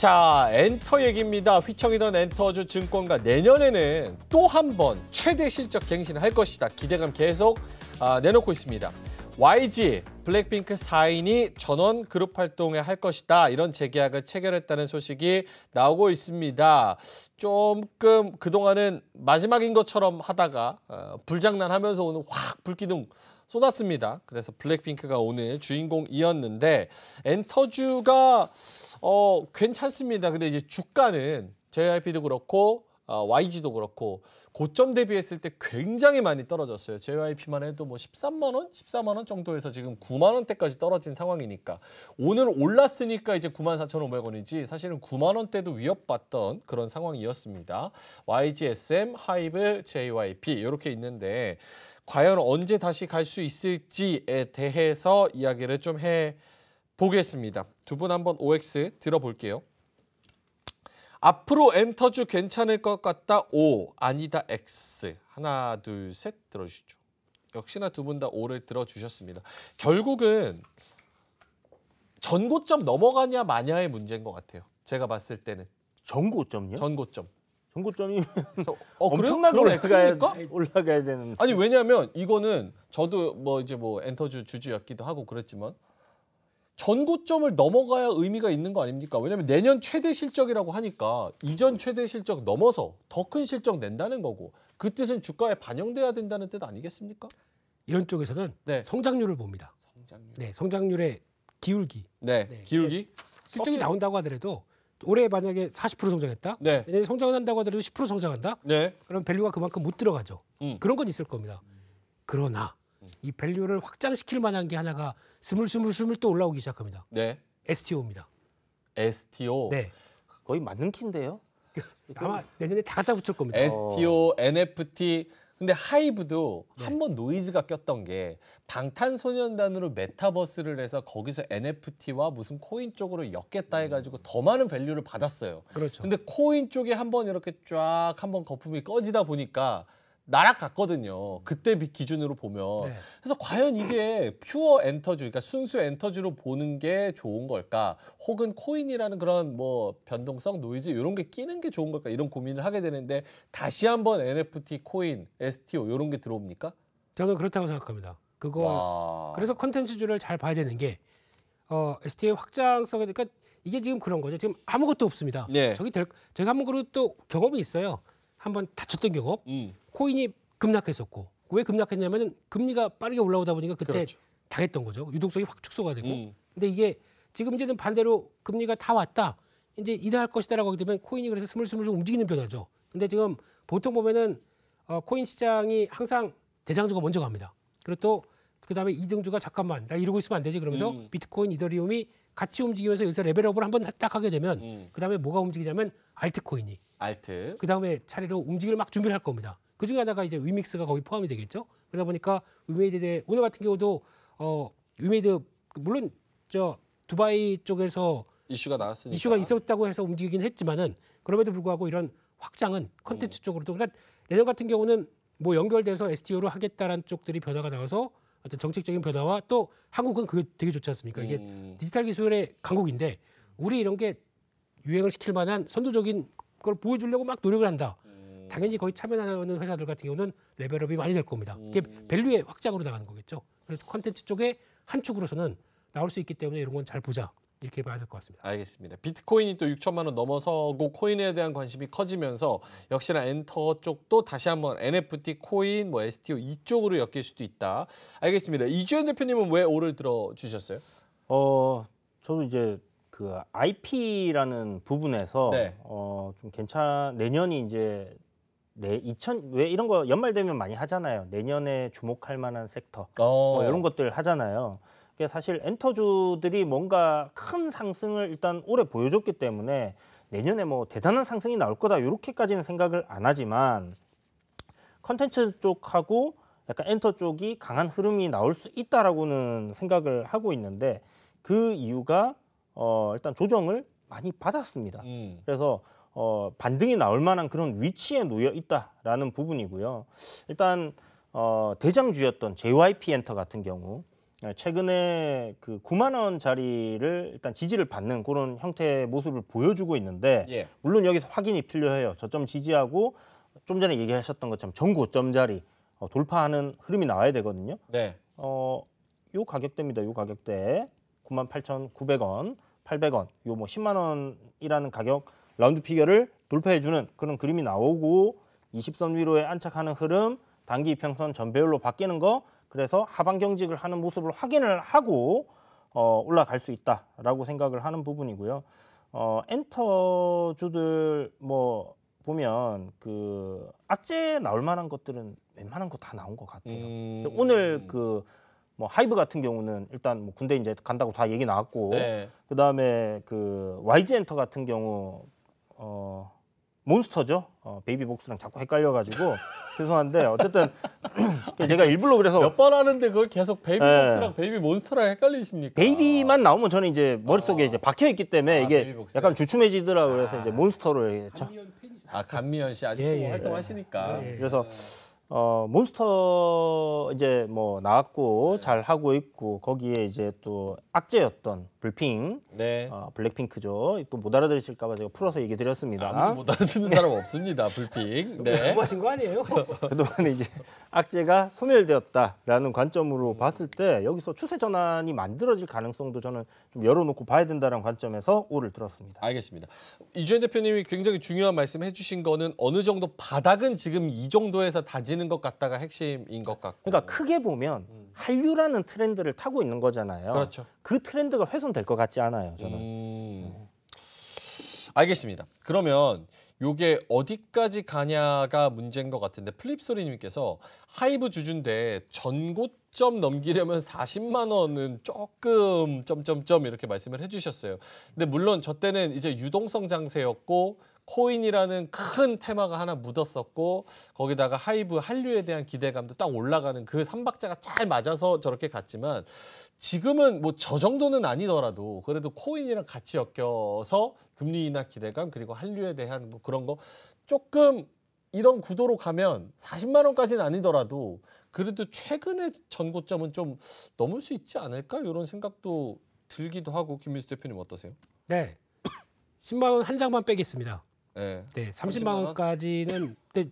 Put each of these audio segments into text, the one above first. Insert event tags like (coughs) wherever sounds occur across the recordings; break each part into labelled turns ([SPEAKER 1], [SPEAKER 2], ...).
[SPEAKER 1] 자, 엔터 얘기입니다. 휘청이던 엔터주 증권가 내년에는 또 한 번 최대 실적 갱신을 할 것이다. 기대감 계속 아, 내놓고 있습니다. YG, 블랙핑크 4인이 전원 그룹 활동에 할 것이다. 이런 재계약을 체결했다는 소식이 나오고 있습니다. 조금 그동안은 마지막인 것처럼 하다가 어, 불장난하면서 오늘 확 불기둥 쏟았습니다. 그래서 블랙핑크가 오늘 주인공이었는데 엔터주가 어 괜찮습니다. 근데 이제 주가는 JYP도 그렇고 어, YG도 그렇고 고점 대비했을 때 굉장히 많이 떨어졌어요. JYP만 해도 뭐 13만 원, 14만 원 정도에서 지금 9만 원대까지 떨어진 상황이니까 오늘 올랐으니까 이제 9만 4,500원이지 사실은 9만 원대도 위협받던 그런 상황이었습니다. YGSM, 하이브, JYP 이렇게 있는데 과연 언제 다시 갈 수 있을지에 대해서 이야기를 좀 해 보겠습니다. 두 분 한번 OX 들어볼게요. 앞으로 엔터주 괜찮을 것 같다 O 아니다 X 하나 둘셋 들어주시죠. 역시나 두 분 다 O를 들어주셨습니다. 결국은 전고점 넘어가냐 마냐의 문제인 것 같아요. 제가 봤을 때는. 전고점요? 전고점. 전고점이 어, 어 엄청나게 올라가야,
[SPEAKER 2] 올라가야 되는. 아니
[SPEAKER 1] 왜냐하면 이거는 저도 뭐 이제 뭐 엔터주 주주였기도 하고 그랬지만 전고점을 넘어가야 의미가 있는 거 아닙니까? 왜냐하면 내년 최대 실적이라고 하니까 이전 최대 실적 넘어서 더 큰 실적 낸다는 거고
[SPEAKER 3] 그 뜻은 주가에 반영돼야 된다는 뜻 아니겠습니까? 이런 쪽에서는 네. 성장률을 봅니다. 성장률. 네, 성장률의 기울기.
[SPEAKER 1] 네, 네. 기울기.
[SPEAKER 3] 실적이 나온다고 하더라도 올해 만약에 40% 성장했다. 네. 내년에 성장 한다고 하더라도 10% 성장한다. 네. 그럼 밸류가 그만큼 못 들어가죠. 음. 그런 건 있을 겁니다. 그러나 이 밸류를 확장시킬 만한 게 하나가 스물스물스물 또 올라오기 시작합니다. 네. STO입니다.
[SPEAKER 1] STO. 네. 거의 맞는 키인데요.
[SPEAKER 3] 그 아마 내년에 다 갖다 붙일 겁니다. STO,
[SPEAKER 1] NFT. 근데 하이브도 네. 한번 노이즈가 꼈던 게 방탄소년단으로 메타버스를 해서 거기서 NFT와 무슨 코인 쪽으로 엮겠다 해가지고 더 많은 밸류를 받았어요. 그렇죠. 근데 코인 쪽에 한 번 이렇게 쫙 한 번 거품이 꺼지다 보니까 날아갔거든요. 그때 기준으로 보면. 네. 그래서 과연 이게 퓨어 엔터주, 그러니까 순수 엔터주로 보는 게 좋은 걸까? 혹은 코인이라는 그런 뭐 변동성, 노이즈 이런 게 끼는 게 좋은 걸까? 이런 고민을 하게 되는데 다시 한번 NFT,
[SPEAKER 3] 코인, STO 이런 게 들어옵니까? 저는 그렇다고 생각합니다. 그거 와. 그래서 컨텐츠주를 잘 봐야 되는 게 어, STO 확장성에 그러니까 이게 지금 그런 거죠. 지금 아무것도 없습니다. 네. 저기 될, 제가 한 번 그리고 또 경험이 있어요. 한 번 다쳤던 경험. 음. 코인이 급락했었고 왜 급락했냐면은 금리가 빠르게 올라오다 보니까 그때 그렇죠. 당했던 거죠. 유동성이 확 축소가 되고. 음. 근데 이게 지금 이제는 반대로 금리가 다 왔다. 이제 이다할 것이다라고 하게 되면 코인이 그래서 스물스물 움직이는 변화죠. 근데 지금 보통 보면은 어, 코인 시장이 항상 대장주가 먼저 갑니다. 그리고 또 그다음에 이등주가 잠깐만 나 이러고 있으면 안 되지 그러면서 음. 비트코인 이더리움이 같이 움직이면서 여기서 레벨업을 한번 딱 하게 되면 음. 그다음에 뭐가 움직이냐면 알트코인이 알트 그다음에 차례로 움직일 막 준비를 할 겁니다. 그중에 하나가 이제 위믹스가 거기 포함이 되겠죠. 그러다 보니까 위메이드에 오늘 같은 경우도 어 위메이드 물론 저 두바이 쪽에서 이슈가 나왔으니까 이슈가 있었다고 해서 움직이긴 했지만은 그럼에도 불구하고 이런 확장은 컨텐츠 음. 쪽으로도 그러니까 내년 같은 경우는 뭐 연결돼서 STO로 하겠다라는 쪽들이 변화가 나와서 어떤 정책적인 변화와 또 한국은 그게 되게 좋지 않습니까? 이게 음. 디지털 기술의 강국인데 우리 이런 게 유행을 시킬 만한 선도적인 걸 보여주려고 막 노력을 한다. 당연히 거의 참여하는 회사들 같은 경우는 레벨업이 많이 될 겁니다. 이게 음. 밸류의 확장으로 나가는 거겠죠. 그래서 컨텐츠 쪽에 한 축으로서는 나올 수 있기 때문에 이런 건 잘 보자. 이렇게 봐야 될 것 같습니다. 알겠습니다. 비트코인이
[SPEAKER 1] 또 6천만 원 넘어서고 코인에 대한 관심이 커지면서 역시나 엔터 쪽도 다시 한번 NFT, 코인, 뭐 STO 이쪽으로 엮일 수도 있다. 알겠습니다. 이주현 대표님은 왜 오를 들어 주셨어요?
[SPEAKER 2] 어, 저도 이제 그 IP라는 부분에서 네. 어, 좀 괜찮 내년이 이제 내 2000, 왜 이런 거 연말 되면 많이 하잖아요. 내년에 주목할 만한 섹터. 어. 뭐 이런 것들 하잖아요. 그게 사실 엔터주들이 뭔가 큰 상승을 일단 올해 보여줬기 때문에 내년에 뭐 대단한 상승이 나올 거다. 이렇게까지는 생각을 안 하지만 컨텐츠 쪽하고 약간 엔터 쪽이 강한 흐름이 나올 수 있다라고는 생각을 하고 있는데 그 이유가 어 일단 조정을 많이 받았습니다. 음. 그래서 어, 반등이 나올 만한 그런 위치에 놓여 있다라는 부분이고요. 일단 어, 대장주였던 JYP 엔터 같은 경우 예, 최근에 그 9만 원자리를 일단 지지를 받는 그런 형태의 모습을 보여주고 있는데 예. 물론 여기서 확인이 필요해요. 저점 지지하고 좀 전에 얘기하셨던 것처럼 전고점 자리 어, 돌파하는 흐름이 나와야 되거든요. 네. 어, 요 가격대입니다. 요 가격대 98,900원, 800원, 요 뭐 10만 원이라는 가격 라운드 피겨를 돌파해주는 그런 그림이 나오고 20선 위로에 안착하는 흐름, 단기 이평선 전배율로 바뀌는 거 그래서 하반 경직을 하는 모습을 확인을 하고 어, 올라갈 수 있다라고 생각을 하는 부분이고요. 어, 엔터주들 뭐 보면 그 악재 나올 만한 것들은 웬만한 거 다 나온 것 같아요. 음... 오늘 그 뭐 하이브 같은 경우는 일단 뭐 군대 이제 간다고 다 얘기 나왔고 네. 그다음에 그 YG 엔터 같은 경우 어 몬스터죠. 어, 베이비복스랑 자꾸 헷갈려가지고 (laughs) 죄송한데 어쨌든 제가 일부러 그래서 몇
[SPEAKER 1] 번 하는데 그걸 계속 베이비복스랑 네.
[SPEAKER 2] 베이비몬스터랑
[SPEAKER 1] 헷갈리십니까?
[SPEAKER 2] 베이비만 나오면 저는 이제 머릿속에 아. 이제 박혀 있기 때문에 아, 이게 약간 주춤해지더라 고 그래서 이제 아. 몬스터로 했죠. 아 감미연 씨 아직 도 예, 뭐 예. 예, 예, 활동하시니까 예, 그래서 어 몬스터 이제 뭐 나왔고 네. 잘 하고 있고 거기에 이제 또 악재였던 블핑, 네. 어, 블랙핑크죠. 또못 알아들으실까봐 제가 풀어서 얘기 드렸습니다. 아무도 못 알아듣는 사람 없습니다. 블핑. (laughs) 네. 궁금하신 거 아니에요? (laughs) 그동안 이제 악재가 소멸되었다라는 관점으로 음. 봤을 때 여기서 추세 전환이 만들어질 가능성도 저는 좀 열어놓고 봐야 된다는 관점에서 오를 들었습니다.
[SPEAKER 1] 알겠습니다. 이주현 대표님이 굉장히 중요한 말씀 해주신 거는 어느 정도 바닥은 지금 이 정도에서 다지는 것 같다가 핵심인 것 같고.
[SPEAKER 2] 그러니까 크게 보면. 음. 한류라는 트렌드를 타고 있는 거잖아요. 그렇죠. 그 트렌드가 훼손될 것 같지 않아요. 저는. 음...
[SPEAKER 1] 알겠습니다. 그러면 요게 어디까지 가냐가 문제인 것 같은데 플립소리님께서 하이브 주주인 전고점 넘기려면 40만 원은 조금 점점점 이렇게 말씀을 해주셨어요. 근데 물론 저 때는 이제 유동성 장세였고 코인이라는 큰 테마가 하나 묻었었고 거기다가 하이브 한류에 대한 기대감도 딱 올라가는 그 삼박자가 잘 맞아서 저렇게 갔지만 지금은 뭐 저 정도는 아니더라도 그래도 코인이랑 같이 엮여서 금리 인하 기대감 그리고 한류에 대한 뭐 그런 거 조금 이런 구도로 가면 40만 원까지는 아니더라도 그래도 최근의 전고점은 좀 넘을 수 있지 않을까 이런 생각도 들기도 하고 김민수 대표님 어떠세요? 네. 10만
[SPEAKER 3] (coughs) 원 한 장만 빼겠습니다. 예. 네. 네 30만, 30만 원까지는 근데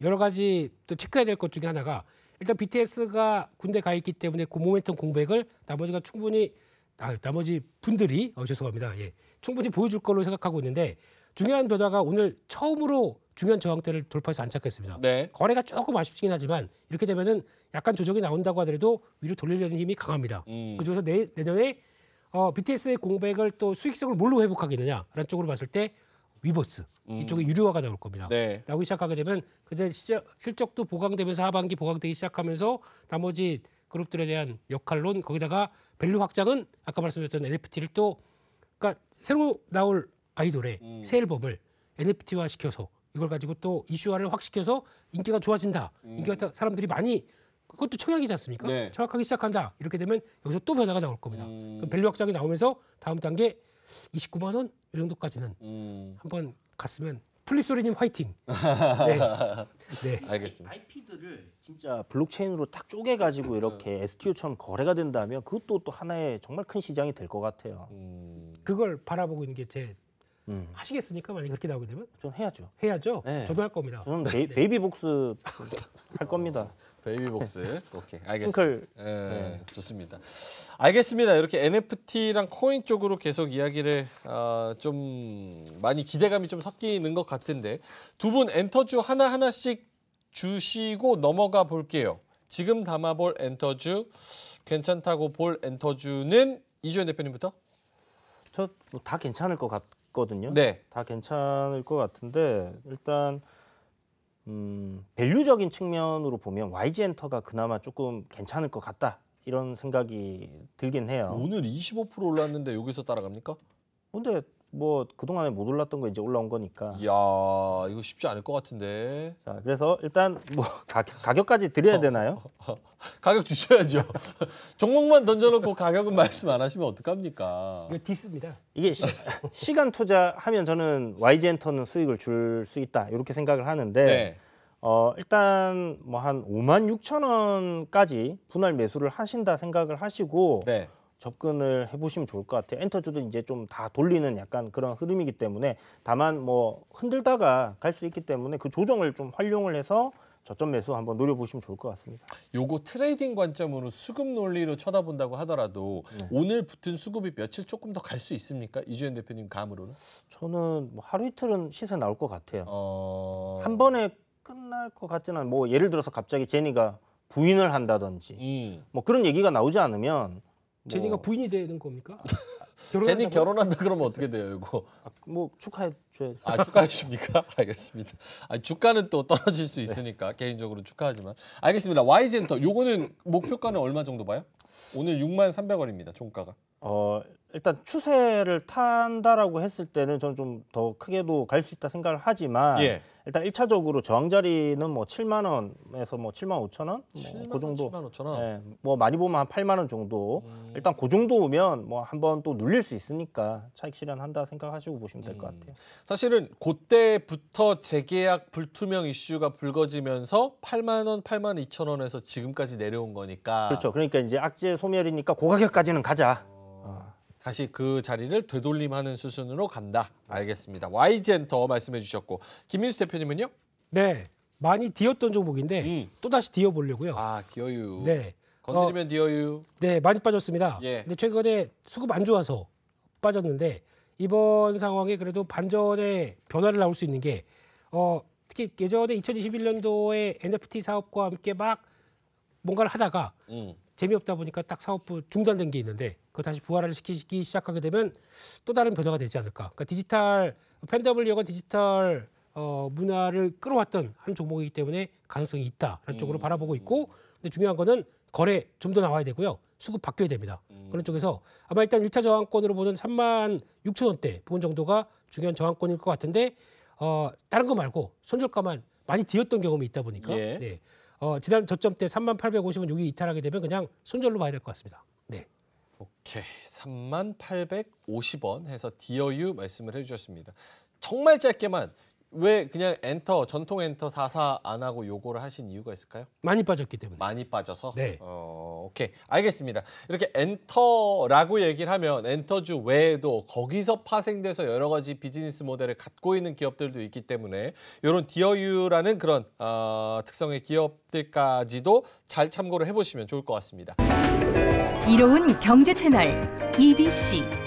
[SPEAKER 3] 여러 가지 또 체크해야 될 것 중에 하나가 일단 BTS가 군대 가 있기 때문에 그 모멘텀 공백을 나머지가 충분히 아, 나머지 분들이 어, 죄송합니다. 예, 충분히 보여줄 걸로 생각하고 있는데 중요한 변화가 오늘 처음으로 중요한 저항대를 돌파해서 안착했습니다. 네. 거래가 조금 아쉽긴 하지만 이렇게 되면은 약간 조정이 나온다고 하더라도 위로 돌리려는 힘이 강합니다. 음. 그중에서 내, 내년에 어, BTS의 공백을 또 수익성을 뭘로 회복하겠느냐라는 쪽으로 봤을 때 위버스 음. 이쪽에 유료화가 나올 겁니다. 네. 나오기 시작하게 되면 그때 실적도 보강되면서 하반기 보강되기 시작하면서 나머지 그룹들에 대한 역할론 거기다가 밸류 확장은 아까 말씀드렸던 NFT를 또 그러니까 새로 나올 아이돌의 음. 새 앨범을 NFT화 시켜서 이걸 가지고 또 이슈화를 확 시켜서 인기가 좋아진다. 음. 인기가 사람들이 많이 그것도 청약이지 않습니까? 네. 청약하기 시작한다. 이렇게 되면 여기서 또 변화가 나올 겁니다. 음. 그럼 밸류 확장이 나오면서 다음 단계 29만 원 이 정도까지는 음. 한번 갔으면 플립소리님 화이팅. (laughs) 네.
[SPEAKER 2] 네. 알겠습니다. IP들을 진짜 블록체인으로 딱 쪼개 가지고 이렇게 STO처럼 거래가 된다면 그것도 또 하나의 정말 큰 시장이 될 것 같아요. 음. 그걸 바라보고 있는 게제 음.
[SPEAKER 3] 하시겠습니까? 만약 그렇게 나오게 되면? 전 해야죠. 해야죠. 네. 저도 할 겁니다.
[SPEAKER 2] 저는 네, 베, 네. 이비복스
[SPEAKER 1] (laughs) 할 겁니다. 베이비복스. 오케이, 알겠습니다. 예, 네. 좋습니다. 알겠습니다. 이렇게 NFT랑 코인 쪽으로 계속 이야기를 어, 좀 많이 기대감이 좀 섞이는 것 같은데 두 분 엔터주 하나 하나씩 주시고 넘어가 볼게요. 지금 담아볼 엔터주 괜찮다고 볼
[SPEAKER 2] 엔터주는 이주현 대표님부터. 저다 뭐 괜찮을 것 같거든요. 네. 다 괜찮을 것 같은데 일단. 음, 밸류적인 측면으로 보면 YG 엔터가 그나마 조금 괜찮을 것 같다 이런 생각이 들긴 해요. 오늘 25% 올랐는데 여기서 따라갑니까? 근데 뭐 그동안에 못 올랐던 거 이제 올라온 거니까. 야 이거 쉽지 않을 것 같은데. 자 그래서 일단 뭐 가격, 가격까지 드려야 되나요? (laughs) 가격 주셔야죠. (laughs) 종목만 던져놓고 가격은 말씀 안 하시면 어떡합니까? 이거 디스입니다. 이게 시, 간 투자하면 저는 YG 엔터는 수익을 줄 수 있다 이렇게 생각을 하는데 네. 어, 일단 뭐한 5만 6천 원까지 분할 매수를 하신다 생각을 하시고. 네. 접근을 해보시면 좋을 것 같아요. 엔터주도 이제 좀 다 돌리는 약간 그런 흐름이기 때문에 다만 뭐 흔들다가 갈 수 있기 때문에 그 조정을 좀 활용을 해서 저점 매수 한번 노려보시면 좋을 것 같습니다. 요거 트레이딩 관점으로 수급 논리로 쳐다본다고
[SPEAKER 1] 하더라도 네. 오늘 붙은 수급이 며칠 조금 더 갈 수 있습니까? 이주현 대표님 감으로는?
[SPEAKER 2] 저는 뭐 하루 이틀은 시세 나올 것 같아요. 어... 한 번에 끝날 것 같지는 뭐 예를 들어서 갑자기 제니가 부인을 한다든지 음. 뭐 그런 얘기가 나오지 않으면
[SPEAKER 3] 제니가 뭐. 부인이 되는 겁니까? 제니 (laughs) 결혼한다
[SPEAKER 2] 그러면 어떻게 돼요, 이거? 아,
[SPEAKER 3] 뭐
[SPEAKER 1] 축하해 줘야죠. 아, 축하해 주십니까? (laughs) 알겠습니다. 아, 주가는 또 떨어질 수 있으니까 네. 개인적으로 축하하지만. 알겠습니다. YG엔터 요거는 목표가는 얼마 정도 봐요? 오늘 6만
[SPEAKER 2] 300원입니다. 종가가. 어, 일단 추세를 탄다라고 했을 때는 저는 좀 더 크게도 갈 수 있다 생각을 하지만 예. 일단 1차적으로 저항자리는 뭐 7만 원에서 뭐 7만 5천 원? 뭐그 정도. 7만 5천 원. 예, 뭐 많이 보면 한 8만 원 정도. 음. 일단 그 정도 오면 뭐 한번 또 눌릴 수 있으니까 차익 실현한다 생각하시고 보시면 될것 음. 같아요.
[SPEAKER 1] 사실은 그때부터 재계약 불투명 이슈가 불거지면서 8만 원, 8만 2천 원에서 지금까지 내려온 거니까. 그렇죠.
[SPEAKER 2] 그러니까 이제 악재 소멸이니까
[SPEAKER 1] 고가격까지는 가자. 다시 그 자리를 되돌림하는 수순으로 간다. 알겠습니다. YG엔터 말씀해 주셨고 김민수 대표님은요? 네. 많이 뒤었던 종목인데
[SPEAKER 3] 음. 또다시 뒤어 보려고요. 아, 디어유. 네. 건드리면 어, 디어유. 네, 많이 빠졌습니다. 예. 근데 최근에 수급 안 좋아서 빠졌는데 이번 상황에 그래도 반전의 변화를 나올 수 있는 게 어, 특히 예전에 2021년도에 NFT 사업과 함께 막 뭔가를 하다가 음. 재미없다 보니까 딱 사업부 중단된 게 있는데 그거 다시 부활을 시키기 시작하게 되면 또 다른 변화가 되지 않을까. 그러니까 디지털 팬더블리어가 디지털 어, 문화를 끌어왔던 한 종목이기 때문에 가능성이 있다라는 음. 쪽으로 바라보고 있고 근데 중요한 거는 거래 좀 더 나와야 되고요. 수급 바뀌어야 됩니다. 음. 그런 쪽에서 아마 일단 일차 저항권으로 보는 3만 6천 원대 부분 정도가 중요한 저항권일 것 같은데 어, 다른 거 말고 손절가만 많이 뒤였던 경험이 있다 보니까 예. 네. 어, 지난 저점 때 3850원 여기 이탈하게 되면 그냥 손절로 봐야 될 것 같습니다. 네.
[SPEAKER 1] 오케이. 3850원 해서 DOU 말씀을 해 주셨습니다. 정말 짧게만 왜 그냥 엔터 전통 엔터 사사 안 하고 요거를 하신 이유가 있을까요? 많이 빠졌기 때문에. 많이 빠져서. 네. 어, 오케이. 알겠습니다. 이렇게 엔터라고 얘기를 하면 엔터주 외에도 거기서 파생돼서 여러 가지 비즈니스 모델을 갖고 있는 기업들도 있기 때문에 이런 디어유라는 그런 어, 특성의 기업들까지도 잘 참고를 해보시면 좋을 것 같습니다.
[SPEAKER 3] 이로운 경제 채널 EBC.